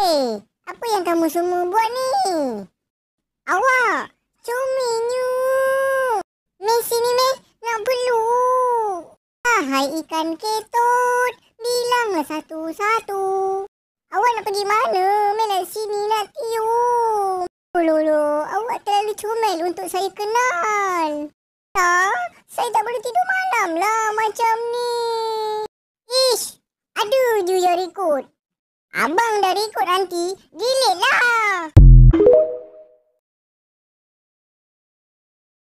Hey, eh, apa yang kamu semua buat ni? Awak, cuminyu. Ni sini meh, nak perlu. Ah, hai ikan ketut. Bilanglah satu-satu. Awak nak pergi mana? Meh nak sini nak tium. Lolo, awak terlalu comel untuk saya kenal. Tak, saya tak boleh tidur malam lah macam ni. Abang dah ikut nanti, delete